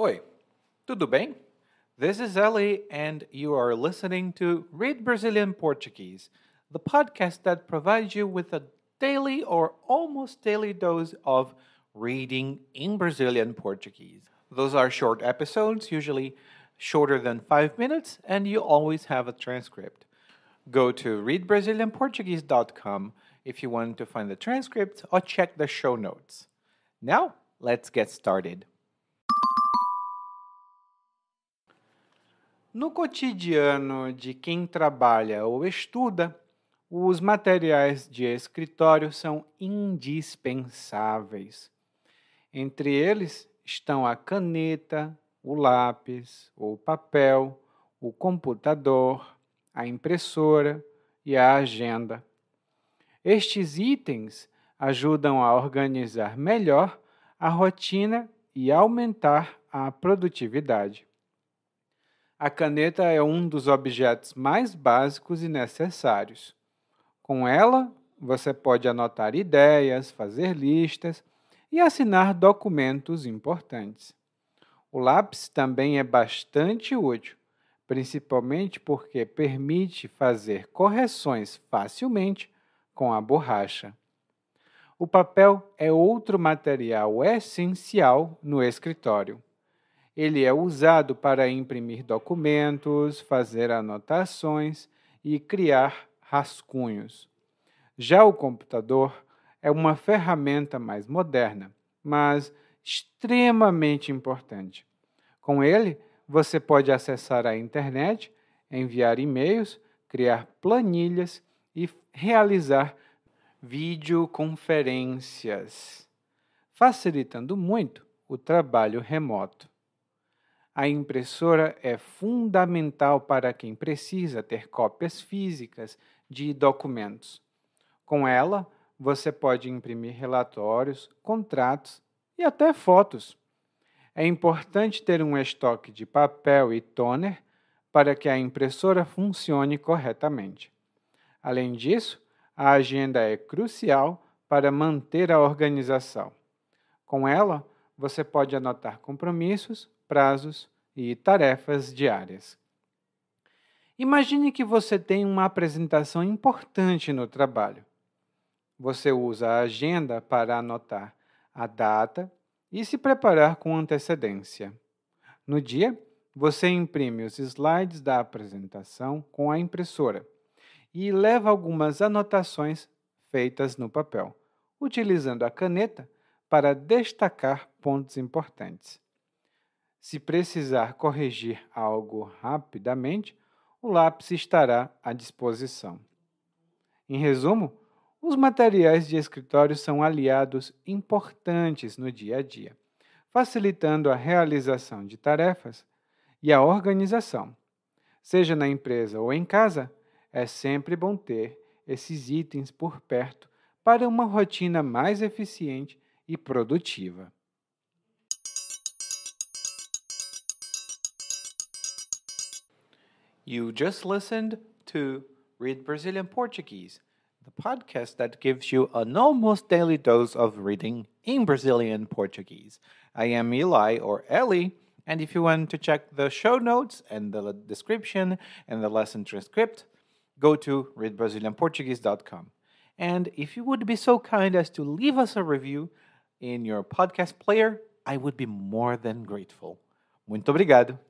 Oi, tudo bem? This is Ellie, and you are listening to Read Brazilian Portuguese, the podcast that provides you with a daily or almost daily dose of reading in Brazilian Portuguese. Those are short episodes, usually shorter than five minutes, and you always have a transcript. Go to readbrazilianportuguese.com if you want to find the transcript or check the show notes. Now, let's get started. No cotidiano de quem trabalha ou estuda, os materiais de escritório são indispensáveis. Entre eles estão a caneta, o lápis, o papel, o computador, a impressora e a agenda. Estes itens ajudam a organizar melhor a rotina e aumentar a produtividade. A caneta é um dos objetos mais básicos e necessários. Com ela, você pode anotar ideias, fazer listas e assinar documentos importantes. O lápis também é bastante útil, principalmente porque permite fazer correções facilmente com a borracha. O papel é outro material essencial no escritório. Ele é usado para imprimir documentos, fazer anotações e criar rascunhos. Já o computador é uma ferramenta mais moderna, mas extremamente importante. Com ele, você pode acessar a internet, enviar e-mails, criar planilhas e realizar videoconferências, facilitando muito o trabalho remoto. A impressora é fundamental para quem precisa ter cópias físicas de documentos. Com ela, você pode imprimir relatórios, contratos e até fotos. É importante ter um estoque de papel e toner para que a impressora funcione corretamente. Além disso, a agenda é crucial para manter a organização. Com ela, você pode anotar compromissos prazos e tarefas diárias. Imagine que você tem uma apresentação importante no trabalho. Você usa a agenda para anotar a data e se preparar com antecedência. No dia, você imprime os slides da apresentação com a impressora e leva algumas anotações feitas no papel, utilizando a caneta para destacar pontos importantes. Se precisar corrigir algo rapidamente, o lápis estará à disposição. Em resumo, os materiais de escritório são aliados importantes no dia a dia, facilitando a realização de tarefas e a organização. Seja na empresa ou em casa, é sempre bom ter esses itens por perto para uma rotina mais eficiente e produtiva. You just listened to Read Brazilian Portuguese, the podcast that gives you an almost daily dose of reading in Brazilian Portuguese. I am Eli or Ellie, and if you want to check the show notes and the description and the lesson transcript, go to readbrazilianportuguese.com. And if you would be so kind as to leave us a review in your podcast player, I would be more than grateful. Muito obrigado.